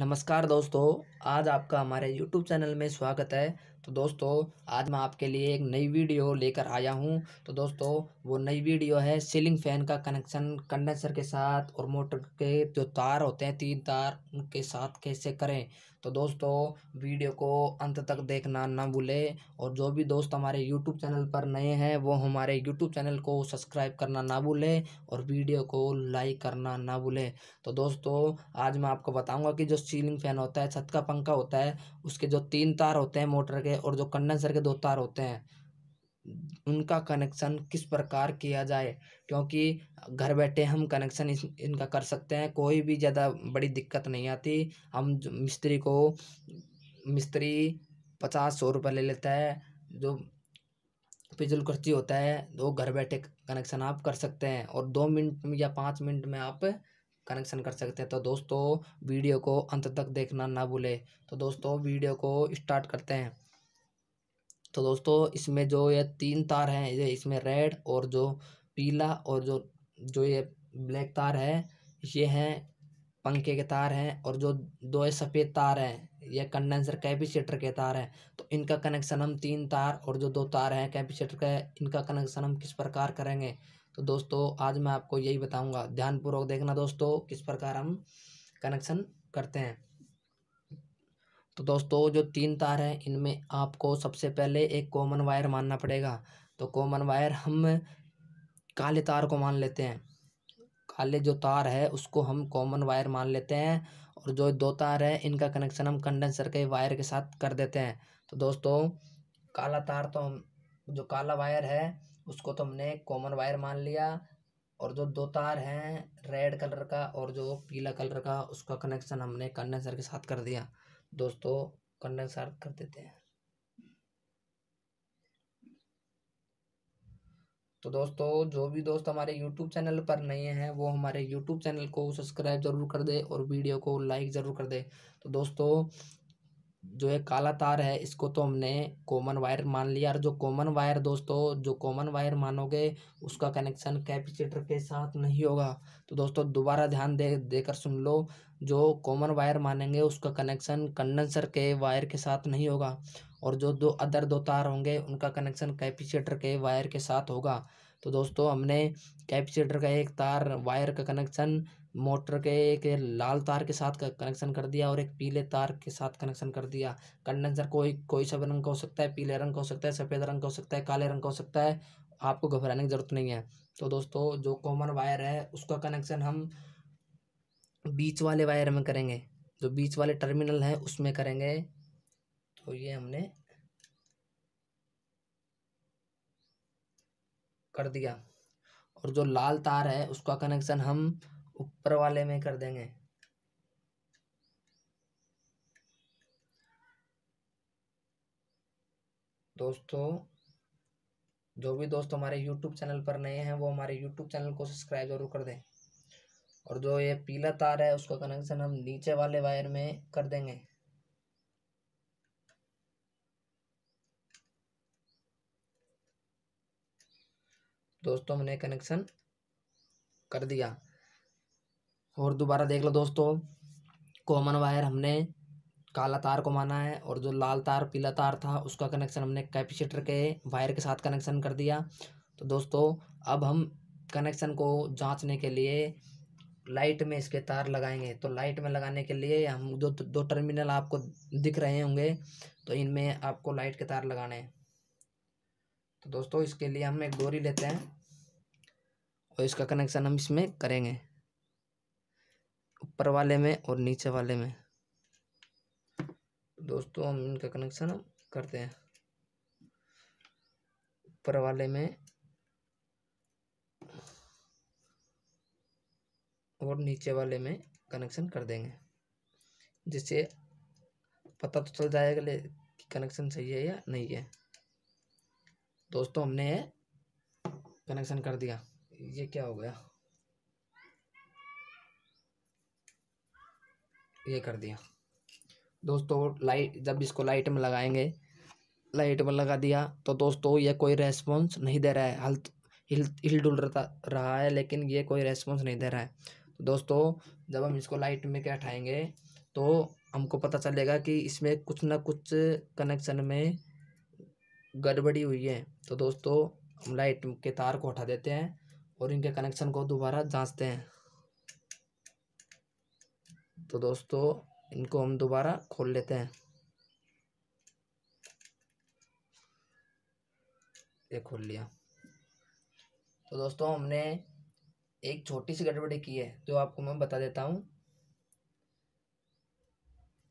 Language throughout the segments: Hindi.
नमस्कार दोस्तों आज आपका हमारे YouTube चैनल में स्वागत है तो दोस्तों आज मैं आपके लिए एक नई वीडियो लेकर आया हूं तो दोस्तों वो नई वीडियो है सीलिंग फ़ैन का कनेक्शन कंडेंसर के साथ और मोटर के जो तार होते हैं तीन तार उनके साथ कैसे करें तो दोस्तों वीडियो को अंत तक देखना ना भूलें और जो भी दोस्त हमारे यूट्यूब चैनल पर नए हैं वो हमारे यूट्यूब चैनल को सब्सक्राइब करना ना भूलें और वीडियो को लाइक करना ना भूलें तो दोस्तों आज मैं आपको बताऊँगा कि जो सीलिंग फ़ैन होता है छत का पंखा होता है उसके जो तीन तार होते हैं मोटर के के और जो कंडेंसर के दो तार होते हैं उनका कनेक्शन किस प्रकार किया जाए क्योंकि घर बैठे हम कनेक्शन इनका कर सकते हैं कोई भी ज़्यादा बड़ी दिक्कत नहीं आती हम मिस्त्री को मिस्त्री पचास सौ रुपये ले लेता है जो पिजुल खर्ची होता है वो घर बैठे कनेक्शन आप कर सकते हैं और दो मिनट या पाँच मिनट में आप कनेक्शन कर सकते हैं तो दोस्तों वीडियो को अंत तक देखना ना भूले तो दोस्तों वीडियो को स्टार्ट करते हैं तो दोस्तों इसमें जो ये तीन तार हैं ये इसमें रेड और जो पीला और जो जो ये ब्लैक तार है ये हैं पंखे के तार हैं और जो दो ये सफ़ेद तार हैं ये कंडेंसर कैपेसिटर के तार हैं तो इनका कनेक्शन हम तीन तार और जो दो तार हैं कैपेसिटर का इनका कनेक्शन हम किस प्रकार करेंगे तो दोस्तों आज मैं आपको यही बताऊँगा ध्यानपूर्वक देखना दोस्तों किस प्रकार हम कनेक्शन करते हैं तो दोस्तों जो तीन तार हैं इनमें आपको सबसे पहले एक कॉमन वायर मानना पड़ेगा तो कॉमन वायर हम काले तार को मान लेते हैं काले जो तार है उसको हम कॉमन वायर मान लेते हैं और जो दो तार है इनका कनेक्शन हम कंडेंसर के वायर के साथ कर देते हैं तो दोस्तों काला तार तो हम जो काला वायर है उसको तो हमने कॉमन वायर मान लिया और जो दो तार हैं रेड कलर का और जो पीला कलर का उसका कनेक्शन हमने कंडेंसर के साथ कर दिया दोस्तों कंडेंसर कर देते हैं तो दोस्तों जो भी दोस्त हमारे YouTube चैनल पर नए हैं वो हमारे YouTube चैनल को सब्सक्राइब ज़रूर कर दे और वीडियो को लाइक ज़रूर कर दे तो दोस्तों जो है काला तार है इसको तो हमने कॉमन वायर मान लिया और जो कॉमन वायर दोस्तों जो कॉमन वायर मानोगे उसका कनेक्शन कैपेसिटर के साथ नहीं होगा तो दोस्तों दोबारा ध्यान दे देकर सुन लो जो कॉमन वायर मानेंगे उसका कनेक्शन कंडेंसर के वायर के साथ नहीं होगा और जो दो अदर दो तार होंगे उनका कनेक्शन कैपेसिटर के वायर के साथ होगा तो दोस्तों हमने कैपेसिटर का एक तार वायर का कनेक्शन मोटर के एक लाल तार के साथ कनेक्शन कर दिया और एक पीले तार के साथ कनेक्शन कर दिया कंडेंसर कोई कोई सब रंग का हो सकता है पीले रंग का हो सकता है सफ़ेद रंग का हो सकता है काले रंग का हो सकता है आपको घबराने की ज़रूरत नहीं है तो दोस्तों जो कॉमन वायर है उसका कनेक्शन हम बीच वाले वायर में करेंगे जो बीच वाले टर्मिनल है उसमें करेंगे तो ये हमने कर दिया और जो लाल तार है उसका कनेक्शन हम ऊपर वाले में कर देंगे दोस्तों जो भी दोस्त हमारे यूट्यूब चैनल पर नए हैं वो हमारे यूट्यूब चैनल को सब्सक्राइब जरूर कर दें और जो ये पीला तार है उसका कनेक्शन हम नीचे वाले वायर में कर देंगे दोस्तों हमने कनेक्शन कर दिया और दोबारा देख लो दोस्तों कॉमन वायर हमने काला तार को माना है और जो लाल तार पीला तार था उसका कनेक्शन हमने कैपेसिटर के वायर के साथ कनेक्शन कर दिया तो दोस्तों अब हम कनेक्शन को जांचने के लिए लाइट में इसके तार लगाएंगे तो लाइट में लगाने के लिए हम जो दो टर्मिनल आपको दिख रहे होंगे तो इनमें आपको लाइट के तार लगाने हैं तो दोस्तों इसके लिए हम एक डोरी लेते हैं और इसका कनेक्शन हम इसमें करेंगे ऊपर वाले में और नीचे वाले में दोस्तों हम इनका कनेक्शन करते हैं ऊपर वाले में और नीचे वाले में कनेक्शन कर देंगे जिससे पता तो चल जाएगा ले कि कनेक्शन सही है या नहीं है दोस्तों हमने कनेक्शन कर दिया ये क्या हो गया ये कर दिया दोस्तों लाइट जब इसको लाइट में लगाएंगे लाइट में लगा दिया तो दोस्तों ये कोई रेस्पॉन्स नहीं दे रहा है हल हिल हिल डुल रहा है लेकिन ये कोई रेस्पॉन्स नहीं दे रहा है तो दोस्तों जब हम इसको लाइट में क्या उठाएँगे तो हमको पता चलेगा कि इसमें कुछ ना कुछ कनेक्शन में गड़बड़ी हुई है तो दोस्तों हम लाइट के तार को हटा देते हैं और इनके कनेक्शन को दोबारा जांचते हैं तो दोस्तों इनको हम दोबारा खोल लेते हैं ये खोल लिया तो दोस्तों हमने एक छोटी सी गड़बड़ी की है जो आपको मैं बता देता हूँ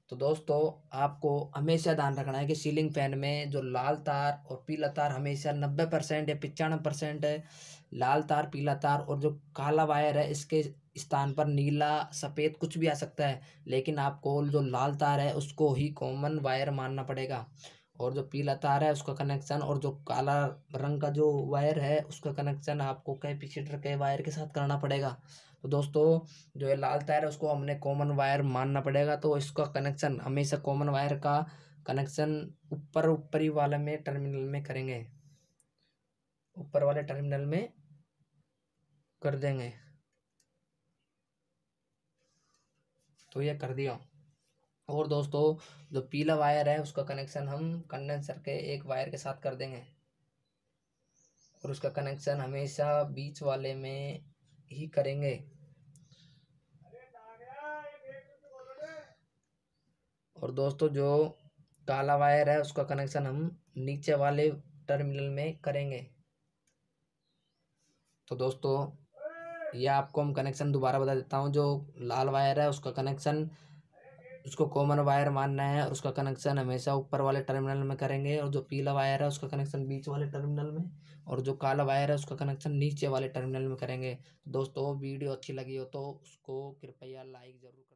तो दोस्तों आपको हमेशा ध्यान रखना है कि सीलिंग फैन में जो लाल तार और पीला तार हमेशा नब्बे परसेंट या पचानवे परसेंट है लाल तार पीला तार और जो काला वायर है इसके स्थान पर नीला सफ़ेद कुछ भी आ सकता है लेकिन आपको जो लाल तार है उसको ही कॉमन वायर मानना पड़ेगा और जो पीला तार है उसका कनेक्शन और जो काला रंग का जो वायर है उसका कनेक्शन आपको कैपेसिटर के वायर के साथ करना पड़ेगा तो दोस्तों जो ये लाल तार है उसको हमने कॉमन वायर मानना पड़ेगा तो इसका कनेक्शन हमेशा कॉमन वायर का कनेक्शन ऊपर ऊपरी वाले में टर्मिनल में करेंगे ऊपर वाले टर्मिनल में कर देंगे तो ये कर दिया और दोस्तों जो पीला वायर है उसका कनेक्शन हम कंडेंसर के एक वायर के साथ कर देंगे और उसका कनेक्शन हमेशा बीच वाले में ही करेंगे और दोस्तों जो काला वायर है उसका कनेक्शन हम नीचे वाले टर्मिनल में करेंगे तो दोस्तों या आपको हम कनेक्शन दोबारा बता देता हूँ जो लाल वायर है उसका कनेक्शन उसको कॉमन वायर मानना है और उसका कनेक्शन हमेशा ऊपर वाले टर्मिनल में करेंगे और जो पीला वायर है उसका कनेक्शन बीच वाले टर्मिनल में और जो काला वायर है उसका कनेक्शन नीचे वाले टर्मिनल में करेंगे दोस्तों वीडियो अच्छी लगी हो तो उसको कृपया लाइक ज़रूर